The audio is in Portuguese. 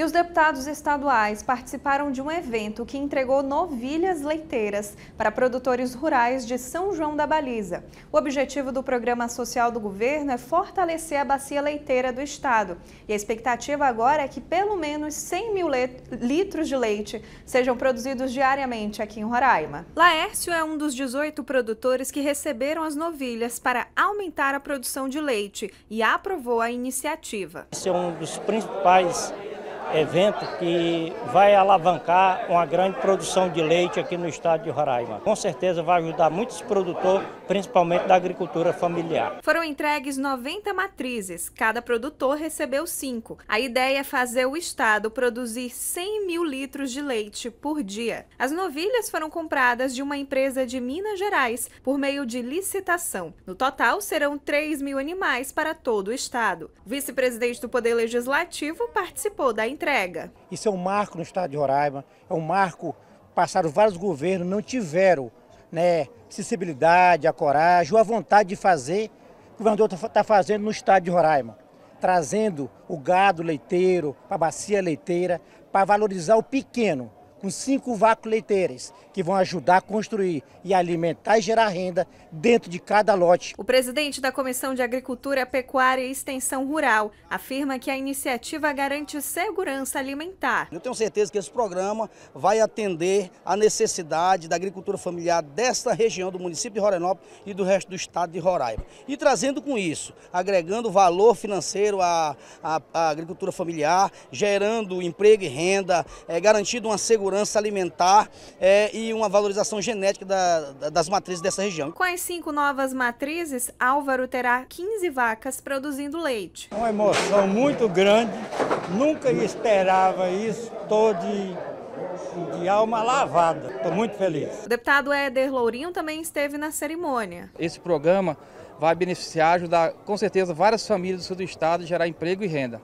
E os deputados estaduais participaram de um evento que entregou novilhas leiteiras para produtores rurais de São João da Baliza. O objetivo do programa social do governo é fortalecer a bacia leiteira do estado. E a expectativa agora é que pelo menos 100 mil litros de leite sejam produzidos diariamente aqui em Roraima. Laércio é um dos 18 produtores que receberam as novilhas para aumentar a produção de leite e aprovou a iniciativa. Esse é um dos principais evento que vai alavancar uma grande produção de leite aqui no estado de Roraima. Com certeza vai ajudar muitos produtores, principalmente da agricultura familiar. Foram entregues 90 matrizes, cada produtor recebeu 5. A ideia é fazer o estado produzir 100 mil litros de leite por dia. As novilhas foram compradas de uma empresa de Minas Gerais por meio de licitação. No total, serão 3 mil animais para todo o estado. O vice-presidente do Poder Legislativo participou da entrega entrega. Isso é um marco no estado de Roraima, é um marco, passaram vários governos, não tiveram né, sensibilidade, a coragem, ou a vontade de fazer, o que o governador está tá fazendo no estado de Roraima, trazendo o gado leiteiro, para a bacia leiteira, para valorizar o pequeno, com cinco vacas leiteiras, que vão ajudar a construir e alimentar e gerar renda dentro de cada lote. O presidente da Comissão de Agricultura, Pecuária e Extensão Rural afirma que a iniciativa garante segurança alimentar. Eu tenho certeza que esse programa vai atender à necessidade da agricultura familiar desta região do município de Rorenópolis e do resto do estado de Roraima. E trazendo com isso, agregando valor financeiro à, à, à agricultura familiar, gerando emprego e renda, é, garantindo uma segurança segurança alimentar é, e uma valorização genética da, das matrizes dessa região. Com as cinco novas matrizes, Álvaro terá 15 vacas produzindo leite. Uma emoção muito grande, nunca esperava isso, estou de de alma lavada. Estou muito feliz. O deputado Éder Lourinho também esteve na cerimônia. Esse programa vai beneficiar, ajudar com certeza várias famílias do sul do estado a gerar emprego e renda.